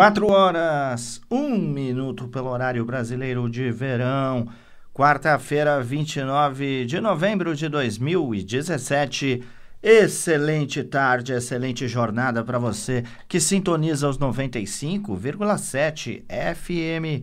Quatro horas, um minuto pelo horário brasileiro de verão. Quarta-feira, 29 de novembro de 2017. Excelente tarde, excelente jornada para você que sintoniza os 95,7 FM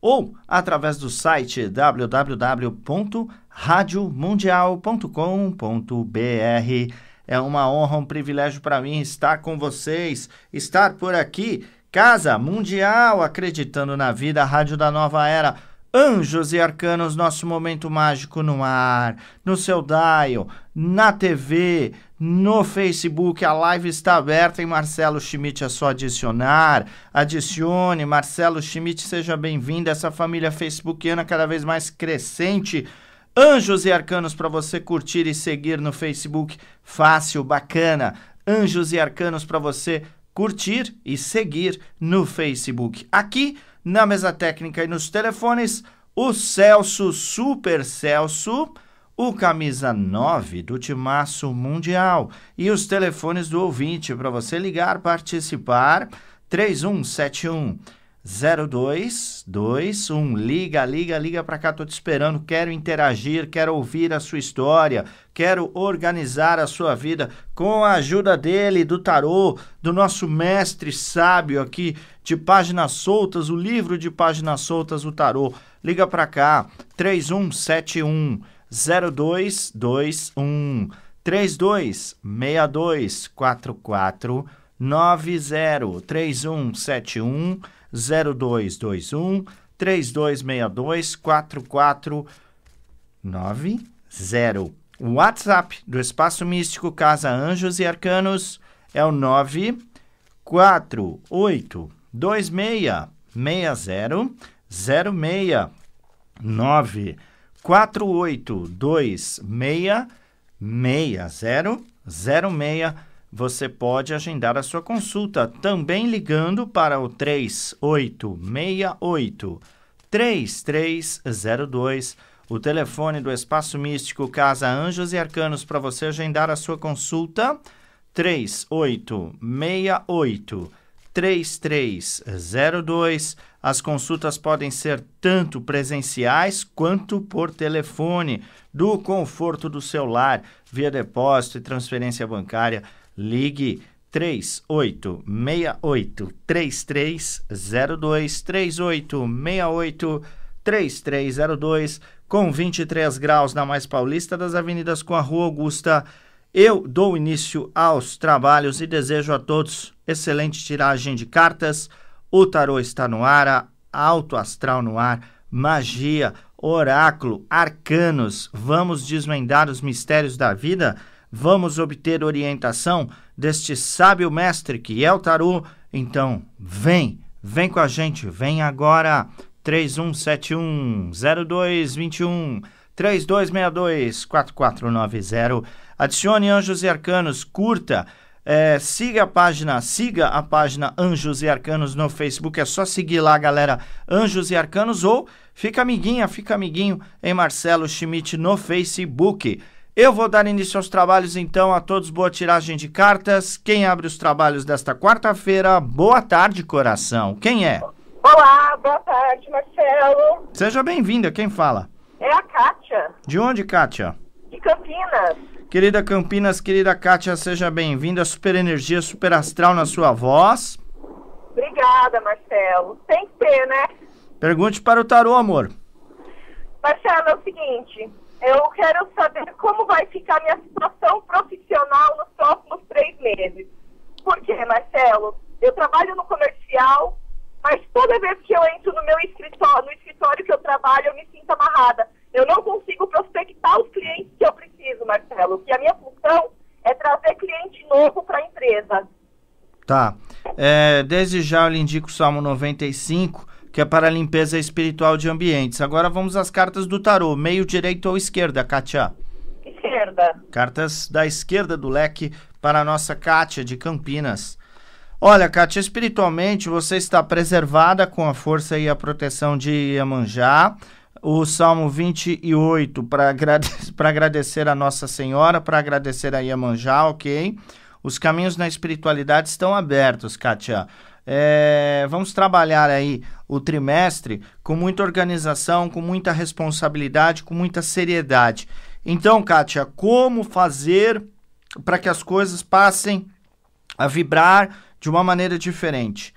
ou através do site www.radiomundial.com.br. É uma honra, um privilégio para mim estar com vocês, estar por aqui Casa Mundial, acreditando na vida, Rádio da Nova Era. Anjos e Arcanos, nosso momento mágico no ar, no seu dial, na TV, no Facebook. A live está aberta E Marcelo Schmidt, é só adicionar. Adicione, Marcelo Schmidt, seja bem-vindo. Essa família facebookiana cada vez mais crescente. Anjos e Arcanos para você curtir e seguir no Facebook. Fácil, bacana. Anjos e Arcanos para você curtir e seguir no Facebook. Aqui na mesa técnica e nos telefones, o Celso Super Celso, o camisa 9 do Timaço Mundial e os telefones do ouvinte para você ligar, participar, 3171 0221. Liga, liga, liga para cá, tô te esperando. Quero interagir, quero ouvir a sua história, quero organizar a sua vida com a ajuda dele, do tarô, do nosso mestre sábio aqui de páginas soltas, o livro de páginas soltas, o tarô. Liga para cá, 3171 0221 3262 4490 3171 0221 3262 4490. O WhatsApp do Espaço Místico Casa Anjos e Arcanos é o 948266006. 948266006 você pode agendar a sua consulta também ligando para o 3868 3302, o telefone do Espaço Místico Casa Anjos e Arcanos para você agendar a sua consulta 3868 3302. As consultas podem ser tanto presenciais quanto por telefone, do conforto do celular, via depósito e transferência bancária Ligue 3868-3302, 3868-3302, com 23 graus na mais paulista das avenidas com a Rua Augusta. Eu dou início aos trabalhos e desejo a todos excelente tiragem de cartas. O tarô está no ar, alto astral no ar, magia, oráculo, arcanos. Vamos desvendar os mistérios da vida? Vamos obter orientação deste sábio mestre que é o tarô? Então, vem, vem com a gente, vem agora. 3171 0221 3262 4490. Adicione Anjos e Arcanos, curta é, siga a página, siga a página Anjos e Arcanos no Facebook, é só seguir lá, galera, Anjos e Arcanos, ou fica amiguinha, fica amiguinho em Marcelo Schmidt no Facebook. Eu vou dar início aos trabalhos então a todos. Boa tiragem de cartas. Quem abre os trabalhos desta quarta-feira? Boa tarde, coração. Quem é? Olá, boa tarde, Marcelo. Seja bem-vinda. Quem fala? É a Kátia. De onde, Kátia? De Campinas. Querida Campinas, querida Kátia, seja bem-vinda. Super energia, super astral na sua voz. Obrigada, Marcelo. Tem que ter, né? Pergunte para o tarô, amor. Marcelo, é o seguinte. Eu quero saber como vai ficar minha situação profissional nos próximos três meses. Por quê, Marcelo? Eu trabalho no comercial, mas toda vez que eu entro no meu escritório, no escritório que eu trabalho, eu me sinto amarrada. Eu não consigo prospectar os clientes que eu preciso, Marcelo, que a minha função é trazer cliente novo para a empresa. Tá. É, desde já eu lhe indico o Salmo 95, que é para a limpeza espiritual de ambientes. Agora vamos às cartas do tarô, meio direito ou esquerda, Kátia? Esquerda. Cartas da esquerda do leque para a nossa Kátia de Campinas. Olha, Kátia, espiritualmente você está preservada com a força e a proteção de Iemanjá. O Salmo 28, para agrade agradecer a Nossa Senhora, para agradecer a Iemanjá, ok? Os caminhos na espiritualidade estão abertos, Kátia. É, vamos trabalhar aí o trimestre com muita organização, com muita responsabilidade, com muita seriedade. Então, Kátia, como fazer para que as coisas passem a vibrar de uma maneira diferente?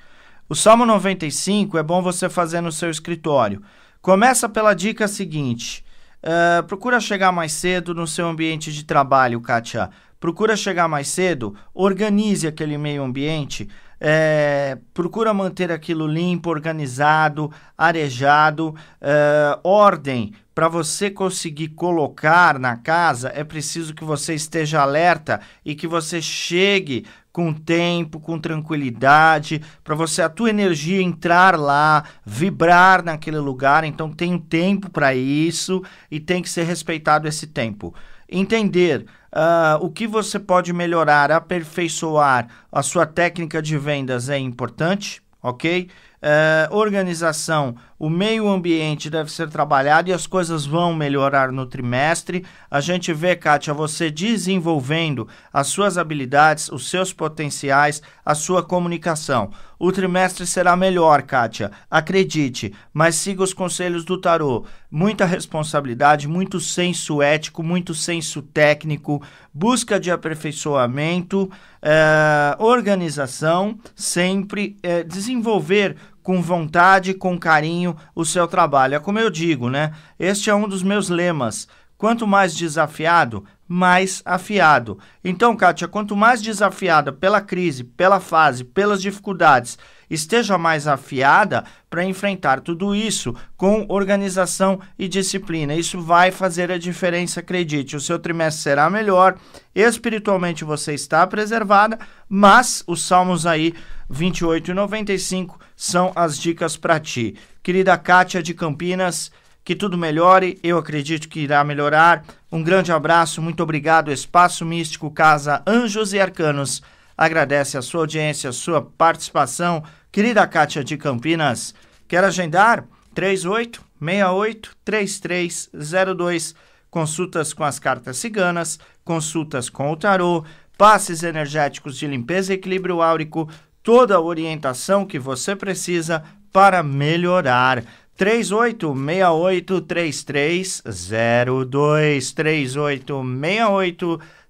O Salmo 95 é bom você fazer no seu escritório. Começa pela dica seguinte: uh, procura chegar mais cedo no seu ambiente de trabalho, Kátia. Procura chegar mais cedo, organize aquele meio ambiente é, procura manter aquilo limpo, organizado, arejado, é, ordem. Para você conseguir colocar na casa, é preciso que você esteja alerta e que você chegue com tempo, com tranquilidade, para você a tua energia entrar lá, vibrar naquele lugar. Então tem tempo para isso e tem que ser respeitado esse tempo entender uh, o que você pode melhorar, aperfeiçoar a sua técnica de vendas é importante, ok? Eh, organização, o meio ambiente deve ser trabalhado e as coisas vão melhorar no trimestre. A gente vê, Kátia, você desenvolvendo as suas habilidades, os seus potenciais, a sua comunicação. O trimestre será melhor, Kátia, acredite, mas siga os conselhos do tarô. Muita responsabilidade, muito senso ético, muito senso técnico, busca de aperfeiçoamento, eh, organização, sempre eh, desenvolver com vontade, com carinho o seu trabalho. É como eu digo, né? Este é um dos meus lemas. Quanto mais desafiado, mais afiado. Então, Kátia, quanto mais desafiada pela crise, pela fase, pelas dificuldades esteja mais afiada para enfrentar tudo isso com organização e disciplina. Isso vai fazer a diferença, acredite. O seu trimestre será melhor, espiritualmente você está preservada, mas os salmos aí 28 e 95 são as dicas para ti. Querida Kátia de Campinas, que tudo melhore, eu acredito que irá melhorar. Um grande abraço, muito obrigado. Espaço Místico Casa Anjos e Arcanos agradece a sua audiência, a sua participação. Querida Kátia de Campinas, quer agendar? 38683302. Consultas com as cartas ciganas, consultas com o tarô, passes energéticos de limpeza e equilíbrio áurico, toda a orientação que você precisa para melhorar. 38683302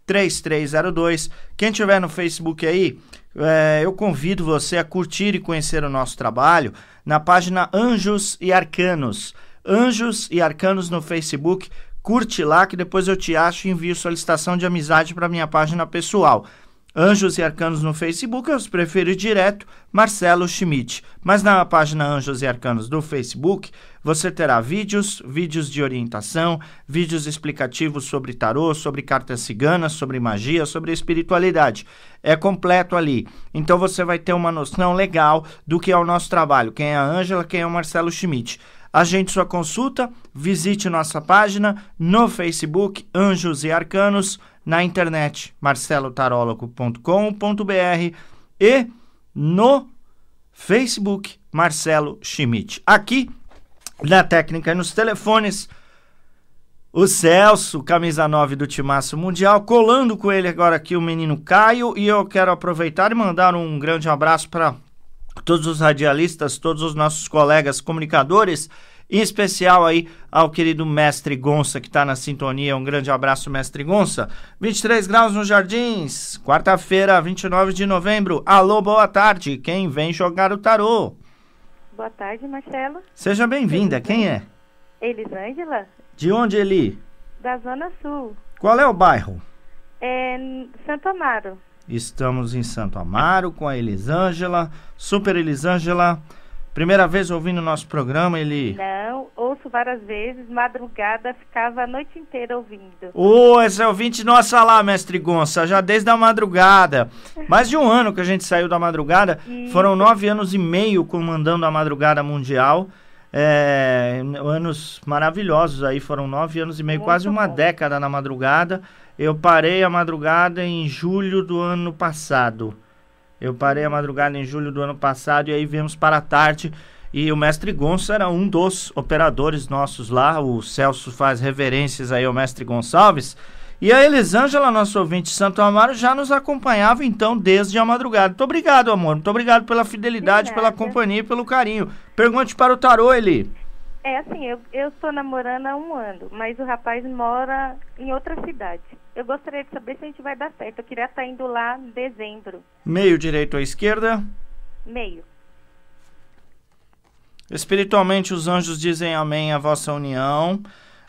38683302. Quem tiver no Facebook aí, é, eu convido você a curtir e conhecer o nosso trabalho na página Anjos e Arcanos. Anjos e Arcanos no Facebook. Curte lá que depois eu te acho e envio solicitação de amizade para minha página pessoal. Anjos e Arcanos no Facebook, eu prefiro direto Marcelo Schmidt. Mas na página Anjos e Arcanos do Facebook, você terá vídeos, vídeos de orientação, vídeos explicativos sobre tarô, sobre cartas ciganas, sobre magia, sobre espiritualidade. É completo ali. Então você vai ter uma noção legal do que é o nosso trabalho, quem é a Ângela, quem é o Marcelo Schmidt. Agende sua consulta, visite nossa página no Facebook Anjos e Arcanos, na internet marcelotarólogo.com.br e no Facebook Marcelo Schmidt. Aqui da técnica nos telefones. O Celso, camisa 9 do Timaço Mundial, colando com ele agora aqui o menino Caio. E eu quero aproveitar e mandar um grande abraço para todos os radialistas, todos os nossos colegas comunicadores, em especial aí ao querido Mestre Gonça, que está na sintonia. Um grande abraço, Mestre Gonça. 23 graus nos Jardins, quarta-feira, 29 de novembro. Alô, boa tarde. Quem vem jogar o tarô? Boa tarde, Marcelo. Seja bem-vinda. Quem é? Elisângela. De onde, Eli? Da Zona Sul. Qual é o bairro? É Santo Amaro. Estamos em Santo Amaro com a Elisângela. Super Elisângela. Primeira vez ouvindo o nosso programa, ele. Não, ouço várias vezes, madrugada, ficava a noite inteira ouvindo. Ô, oh, essa é ouvinte nossa lá, mestre Gonça, já desde a madrugada. Mais de um ano que a gente saiu da madrugada. Isso. Foram nove anos e meio comandando a madrugada mundial. É, anos maravilhosos aí, foram nove anos e meio, Muito quase uma bom. década na madrugada. Eu parei a madrugada em julho do ano passado. Eu parei a madrugada em julho do ano passado e aí viemos para a tarde. E o mestre Gonçalves era um dos operadores nossos lá. O Celso faz reverências aí ao mestre Gonçalves. E a Elisângela, nosso ouvinte Santo Amaro, já nos acompanhava então desde a madrugada. Muito obrigado, amor. Muito obrigado pela fidelidade, pela companhia e pelo carinho. Pergunte para o tarô, Eli. É assim, eu, eu estou namorando há um ano, mas o rapaz mora em outra cidade. Eu gostaria de saber se a gente vai dar certo. Eu queria estar tá indo lá em dezembro. Meio direito ou esquerda? Meio. Espiritualmente, os anjos dizem amém à vossa união.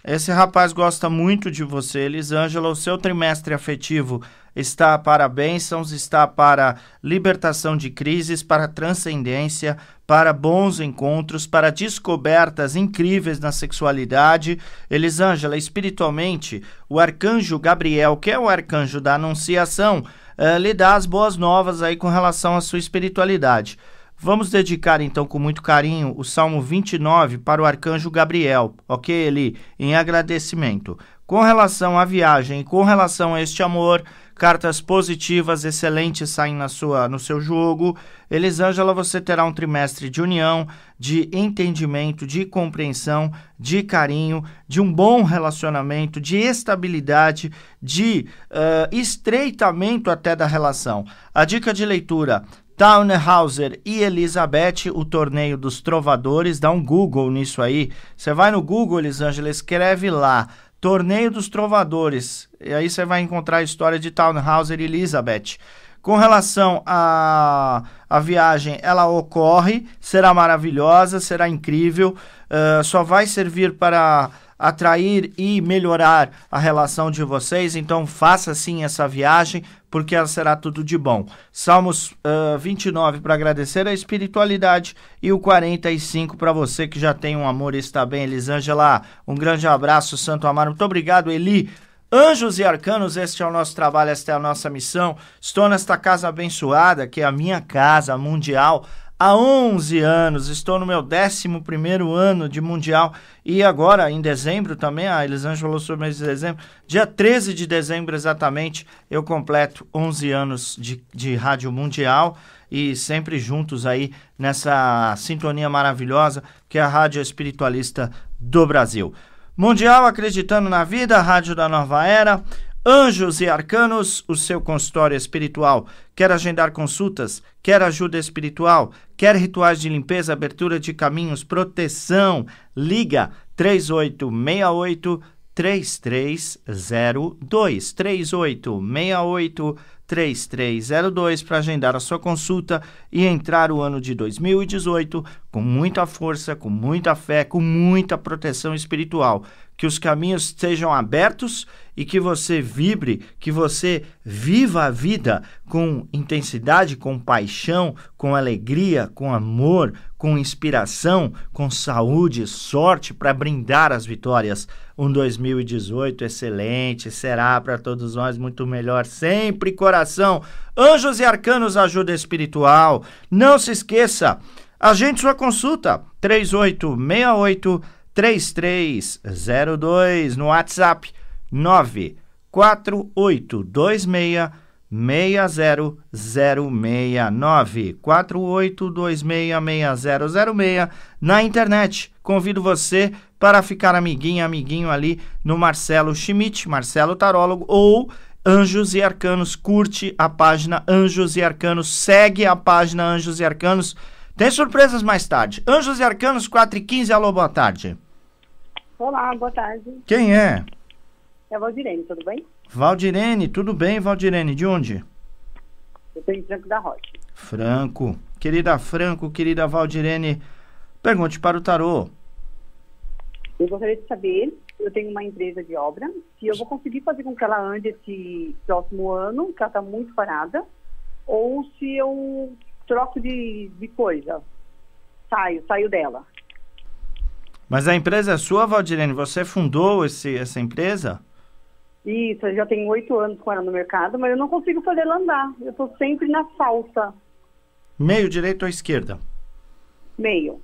Esse rapaz gosta muito de você, Elisângela. O seu trimestre afetivo está para bênçãos, está para libertação de crises, para transcendência, para bons encontros, para descobertas incríveis na sexualidade. Elisângela, espiritualmente, o arcanjo Gabriel, que é o arcanjo da Anunciação, uh, lhe dá as boas novas aí com relação à sua espiritualidade. Vamos dedicar então com muito carinho o Salmo 29 para o arcanjo Gabriel, ok, Eli? Em agradecimento. Com relação à viagem, com relação a este amor, cartas positivas excelentes saem na sua, no seu jogo. Elisângela, você terá um trimestre de união, de entendimento, de compreensão, de carinho, de um bom relacionamento, de estabilidade, de uh, estreitamento até da relação. A dica de leitura. Townhauser e Elizabeth, o torneio dos trovadores, dá um Google nisso aí. Você vai no Google, Elisângela, escreve lá Torneio dos Trovadores. E aí você vai encontrar a história de Townhauser e Elizabeth. Com relação à a, viagem, ela ocorre, será maravilhosa, será incrível, uh, só vai servir para atrair e melhorar a relação de vocês. Então faça sim essa viagem, porque ela será tudo de bom. Salmos uh, 29 para agradecer a espiritualidade e o 45 para você que já tem um amor e está bem. Elisângela, um grande abraço, Santo Amaro. Muito obrigado, Eli. Anjos e arcanos, este é o nosso trabalho, esta é a nossa missão. Estou nesta casa abençoada, que é a minha casa mundial há 11 anos, estou no meu 11 ano de Mundial e agora em dezembro também, a Elisângela falou sobre o mês de dezembro, dia 13 de dezembro exatamente, eu completo 11 anos de, de Rádio Mundial e sempre juntos aí nessa sintonia maravilhosa que é a Rádio Espiritualista do Brasil. Mundial Acreditando na Vida, Rádio da Nova Era, Anjos e Arcanos, o seu consultório espiritual. Quer agendar consultas? Quer ajuda espiritual? Quer rituais de limpeza, abertura de caminhos, proteção? Liga 3868 3302 3868 3302 para agendar a sua consulta e entrar o ano de 2018 com muita força, com muita fé, com muita proteção espiritual. Que os caminhos sejam abertos e que você vibre, que você viva a vida com intensidade, com paixão, com alegria, com amor, com inspiração, com saúde, sorte para brindar as vitórias. Um 2018 excelente, será para todos nós muito melhor, sempre coração. Anjos e arcanos ajuda espiritual. Não se esqueça, Agende sua consulta 3868 3302 no WhatsApp 94826 60069 na internet. Convido você para ficar amiguinho, amiguinho ali no Marcelo Schmidt, Marcelo Tarólogo ou Anjos e Arcanos. Curte a página Anjos e Arcanos, segue a página Anjos e Arcanos tem surpresas mais tarde. Anjos e Arcanos 4 e 15, alô, boa tarde. Olá, boa tarde. Quem é? É a Valdirene, tudo bem? Valdirene, tudo bem, Valdirene? De onde? Eu sou de Franco da Rocha. Franco. Querida Franco, querida Valdirene, pergunte para o tarô. Eu gostaria de saber, eu tenho uma empresa de obra, se eu vou conseguir fazer com que ela ande esse próximo ano, que ela está muito parada, ou se eu troco de, de coisa. Saio, saio dela. Mas a empresa é sua, Valdirene? Você fundou esse, essa empresa? Isso, eu já tenho oito anos com ela no mercado, mas eu não consigo fazer ela andar. Eu estou sempre na falsa. Meio direito ou esquerda? Meio.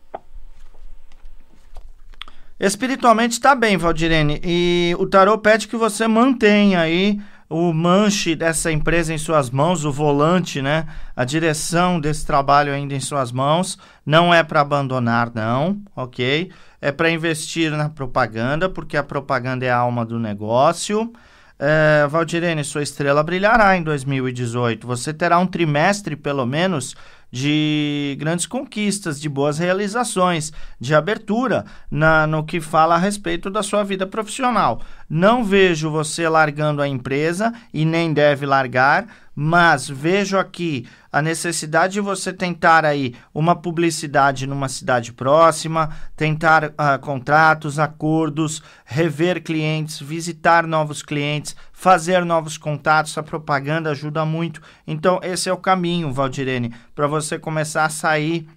Espiritualmente está bem, Valdirene. E o tarô pede que você mantenha aí o manche dessa empresa em suas mãos, o volante, né? A direção desse trabalho ainda em suas mãos. Não é para abandonar, não, ok? É para investir na propaganda, porque a propaganda é a alma do negócio. É, Valdirene, sua estrela brilhará em 2018. Você terá um trimestre, pelo menos, de grandes conquistas, de boas realizações, de abertura na, no que fala a respeito da sua vida profissional. Não vejo você largando a empresa e nem deve largar, mas vejo aqui a necessidade de você tentar aí uma publicidade numa cidade próxima, tentar uh, contratos, acordos, rever clientes, visitar novos clientes, fazer novos contatos, a propaganda ajuda muito. Então, esse é o caminho, Valdirene, para você começar a sair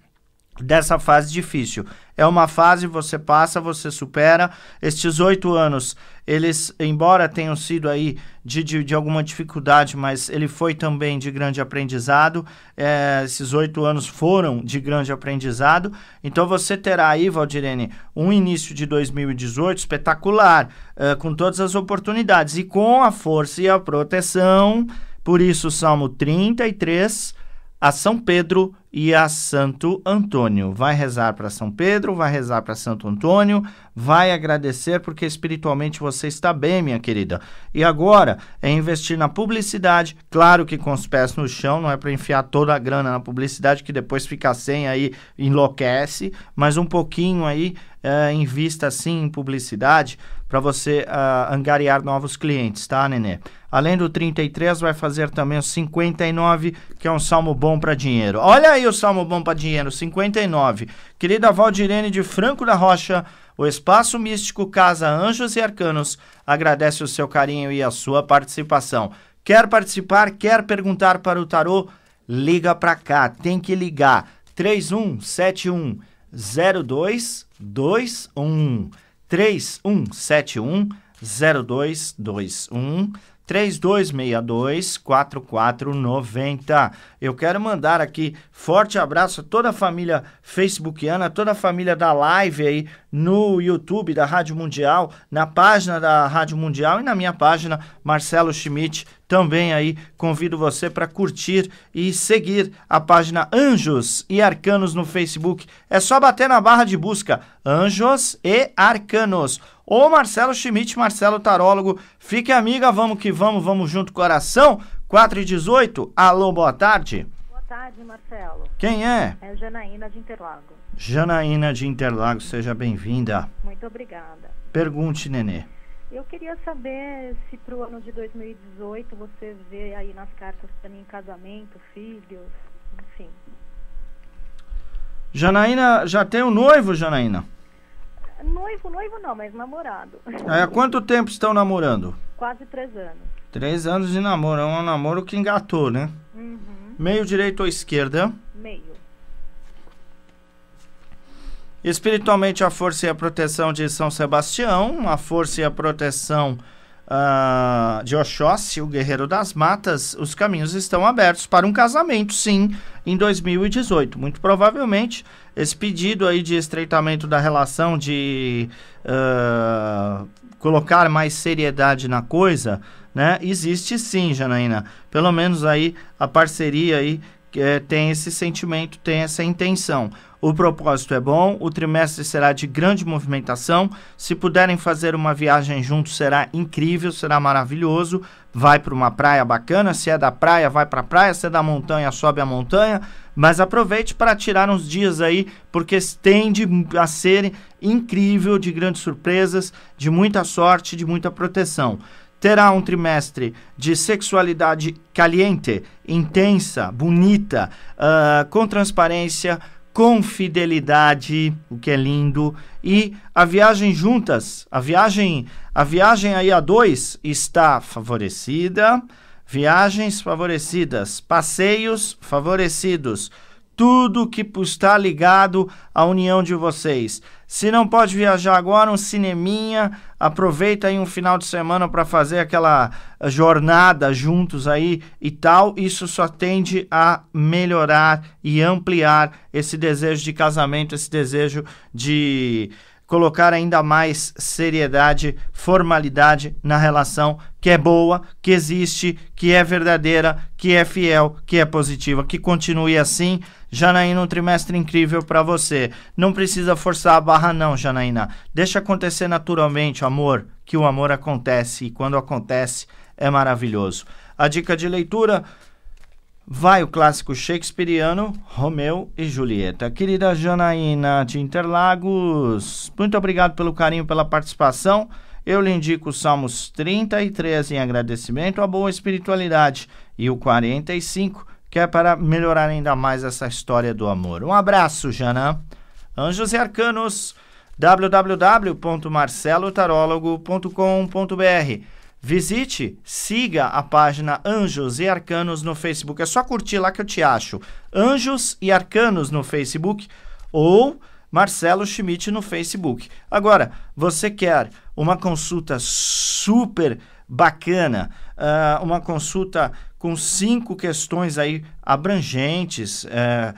dessa fase difícil. É uma fase, você passa, você supera. Estes oito anos, eles, embora tenham sido aí de, de, de, alguma dificuldade, mas ele foi também de grande aprendizado. É, esses oito anos foram de grande aprendizado. Então você terá aí, Valdirene, um início de 2018 espetacular, é, com todas as oportunidades e com a força e a proteção. Por isso, Salmo 33 a São Pedro e a Santo Antônio. Vai rezar para São Pedro, vai rezar para Santo Antônio, vai agradecer porque espiritualmente você está bem, minha querida. E agora é investir na publicidade, claro que com os pés no chão, não é para enfiar toda a grana na publicidade que depois fica sem aí enlouquece, mas um pouquinho aí é, invista sim em publicidade para você uh, angariar novos clientes, tá, Nenê? Além do 33, vai fazer também o 59, que é um salmo bom para dinheiro. Olha aí o salmo bom para dinheiro, 59. Querida Valdirene de Franco da Rocha, o Espaço Místico Casa Anjos e Arcanos agradece o seu carinho e a sua participação. Quer participar, quer perguntar para o tarô? Liga para cá, tem que ligar. 3171 0221. 3171 0221 3262 4490. Eu quero mandar aqui forte abraço a toda a família facebookiana, a toda a família da live aí no YouTube da Rádio Mundial, na página da Rádio Mundial e na minha página Marcelo Schmidt. Também aí convido você para curtir e seguir a página Anjos e Arcanos no Facebook. É só bater na barra de busca Anjos e Arcanos. Ou Marcelo Schmidt, Marcelo Tarólogo. Fique amiga, vamos que vamos, vamos junto coração 4 e 18. Alô, boa tarde. Boa tarde, Marcelo. Quem é? É Janaína de Interlagos. Janaína de Interlagos, seja bem-vinda. Muito obrigada. Pergunte, Nenê. Eu queria saber se para o ano de 2018 você vê aí nas cartas para mim casamento, filhos, enfim. Janaína, já tem um noivo, Janaína? Noivo, noivo não, mas namorado. É, há quanto tempo estão namorando? Quase três anos. Três anos de namoro. É um namoro que engatou, né? Uhum. Meio direito ou esquerda? Meio. Espiritualmente, a força e a proteção de São Sebastião, a força e a proteção uh, de Oxóssi, o guerreiro das matas, os caminhos estão abertos para um casamento, sim, em 2018. Muito provavelmente, esse pedido aí de estreitamento da relação, de uh, colocar mais seriedade na coisa, né? Existe sim, Janaína. Pelo menos aí a parceria aí é, tem esse sentimento, tem essa intenção. O propósito é bom, o trimestre será de grande movimentação. Se puderem fazer uma viagem juntos, será incrível, será maravilhoso. Vai para uma praia bacana, se é da praia, vai para a praia, se é da montanha, sobe a montanha. Mas aproveite para tirar uns dias aí, porque tende a ser incrível, de grandes surpresas, de muita sorte, de muita proteção terá um trimestre de sexualidade caliente, intensa, bonita, uh, com transparência, com fidelidade, o que é lindo, e a viagem juntas, a viagem, a viagem aí a dois está favorecida, viagens favorecidas, passeios favorecidos tudo que está ligado à união de vocês. Se não pode viajar agora, um cineminha, aproveita aí um final de semana para fazer aquela eh, jornada juntos aí e tal. Isso só tende a melhorar e ampliar esse desejo de casamento, esse desejo de colocar ainda mais seriedade, formalidade na relação que é boa, que existe, que é verdadeira, que é fiel, que é positiva. Que continue assim, Janaína, um trimestre incrível para você. Não precisa forçar a barra não, Janaína. Deixa acontecer naturalmente, amor, que o amor acontece e quando acontece é maravilhoso. A dica de leitura vai o clássico shakespeariano Romeu e Julieta. Querida Janaína de Interlagos, muito obrigado pelo carinho, pela participação eu lhe indico os Salmos 33 em agradecimento à boa espiritualidade e o 45, que é para melhorar ainda mais essa história do amor. Um abraço, Jana. Anjos e Arcanos, www.marcelotarólogo.com.br. Visite, siga a página Anjos e Arcanos no Facebook. É só curtir lá que eu te acho. Anjos e Arcanos no Facebook ou Marcelo Schmidt no Facebook. Agora, você quer uma consulta super bacana, uh, uma consulta com cinco questões aí abrangentes, uh,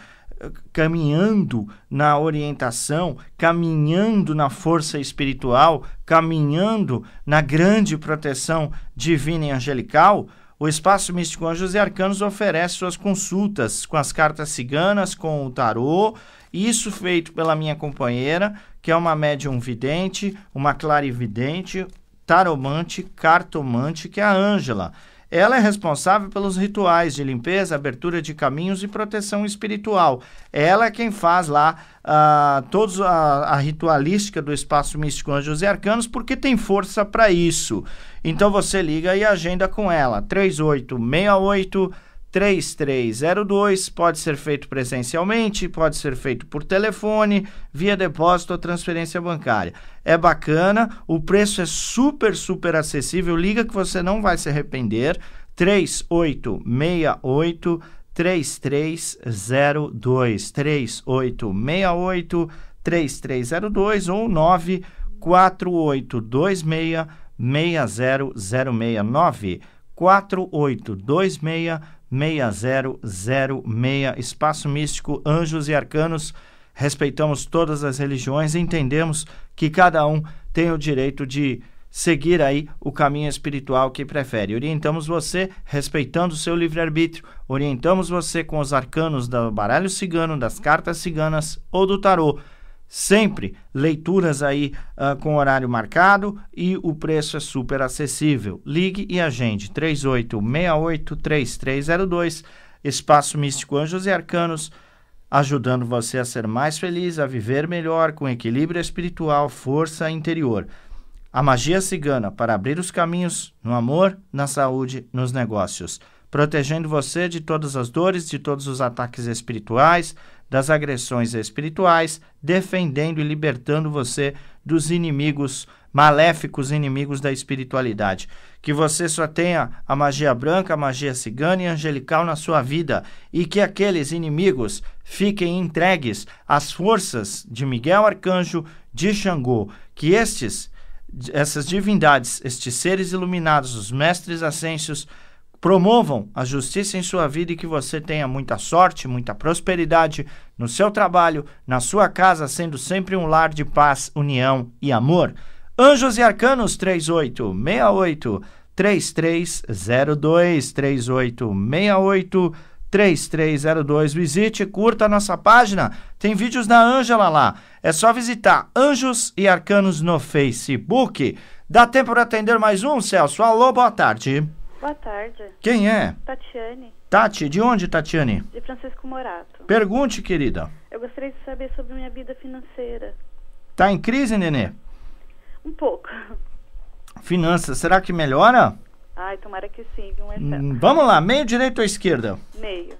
caminhando na orientação, caminhando na força espiritual, caminhando na grande proteção divina e angelical. O Espaço Místico Anjos e Arcanos oferece suas consultas com as cartas ciganas, com o tarô isso feito pela minha companheira, que é uma médium vidente, uma clarividente, taromante, cartomante, que é a Ângela. Ela é responsável pelos rituais de limpeza, abertura de caminhos e proteção espiritual. Ela é quem faz lá uh, ah, toda ah, a, ritualística do espaço místico Anjos e Arcanos, porque tem força para isso. Então você liga e agenda com ela. 3868 3302 pode ser feito presencialmente, pode ser feito por telefone, via depósito ou transferência bancária. É bacana, o preço é super, super acessível. Liga que você não vai se arrepender. 3868 3302 3868 3302 ou 94826 6006 94826 6006. Espaço Místico Anjos e Arcanos. Respeitamos todas as religiões, entendemos que cada um tem o direito de seguir aí o caminho espiritual que prefere. Orientamos você respeitando o seu livre-arbítrio, orientamos você com os arcanos do baralho cigano, das cartas ciganas ou do tarô. Sempre leituras aí uh, com horário marcado e o preço é super acessível. Ligue e agende 3868-3302, Espaço Místico Anjos e Arcanos, ajudando você a ser mais feliz, a viver melhor, com equilíbrio espiritual, força interior. A magia cigana para abrir os caminhos no amor, na saúde, nos negócios protegendo você de todas as dores, de todos os ataques espirituais, das agressões espirituais, defendendo e libertando você dos inimigos maléficos, inimigos da espiritualidade. Que você só tenha a magia branca, a magia cigana e angelical na sua vida e que aqueles inimigos fiquem entregues às forças de Miguel Arcanjo, de Xangô, que estes essas divindades, estes seres iluminados, os mestres ascensos, promovam a justiça em sua vida e que você tenha muita sorte, muita prosperidade no seu trabalho, na sua casa, sendo sempre um lar de paz, união e amor. Anjos e Arcanos 3868 3302 3868 3302. Visite e curta a nossa página. Tem vídeos da Ângela lá. É só visitar Anjos e Arcanos no Facebook. Dá tempo para atender mais um, Celso. Alô, boa tarde. Boa tarde. Quem é? Tatiane. Tati, de onde, Tatiane? De Francisco Morato. Pergunte, querida. Eu gostaria de saber sobre minha vida financeira. Tá em crise, nenê? Um pouco. Finanças, será que melhora? Ai, tomara que sim, viu, Marcelo? É. Hum, vamos lá, meio direito ou esquerda? Meio.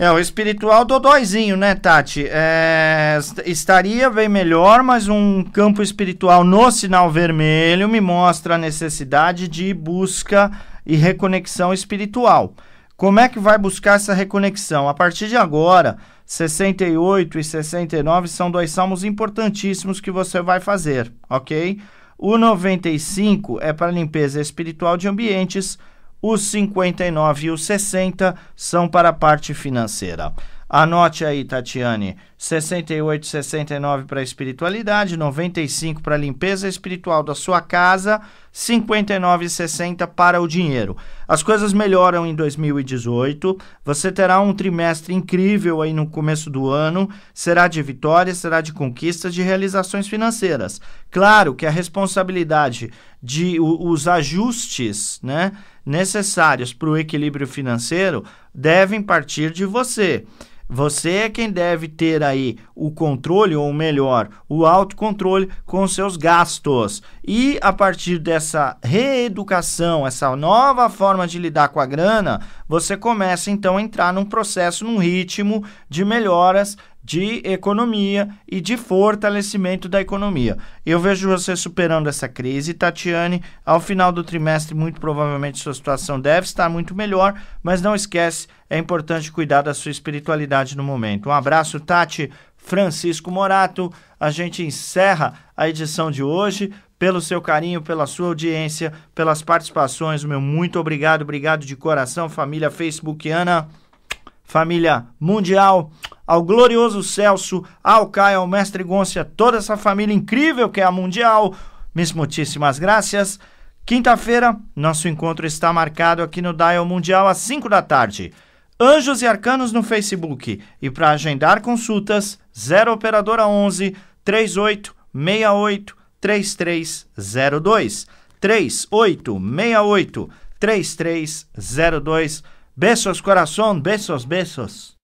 É, o espiritual dodóizinho, né, Tati? É, estaria bem melhor, mas um campo espiritual no sinal vermelho me mostra a necessidade de busca e reconexão espiritual. Como é que vai buscar essa reconexão? A partir de agora, 68 e 69 são dois salmos importantíssimos que você vai fazer, ok? O 95 é para limpeza espiritual de ambientes os 59 e os 60 são para a parte financeira. Anote aí, Tatiane. 68, 69 para espiritualidade, 95 para limpeza espiritual da sua casa, 59, 60 para o dinheiro. As coisas melhoram em 2018. Você terá um trimestre incrível aí no começo do ano. Será de vitórias, será de conquistas, de realizações financeiras. Claro que a responsabilidade de os ajustes, né, necessários para o equilíbrio financeiro devem partir de você. Você é quem deve ter aí o controle, ou melhor, o autocontrole com seus gastos. E a partir dessa reeducação, essa nova forma de lidar com a grana, você começa então a entrar num processo, num ritmo de melhoras de economia e de fortalecimento da economia. Eu vejo você superando essa crise, Tatiane. Ao final do trimestre, muito provavelmente sua situação deve estar muito melhor, mas não esquece, é importante cuidar da sua espiritualidade no momento. Um abraço, Tati. Francisco Morato, a gente encerra a edição de hoje pelo seu carinho, pela sua audiência, pelas participações. Meu muito obrigado, obrigado de coração, família facebookiana família mundial, ao glorioso Celso, ao Caio, ao mestre Gôncia, toda essa família incrível que é a mundial. Mis muitíssimas graças. Quinta-feira, nosso encontro está marcado aqui no Dial Mundial às 5 da tarde. Anjos e Arcanos no Facebook. E para agendar consultas, 0 Operadora 11 38 3302. 3868 3302 Besos, corazón, besos, besos.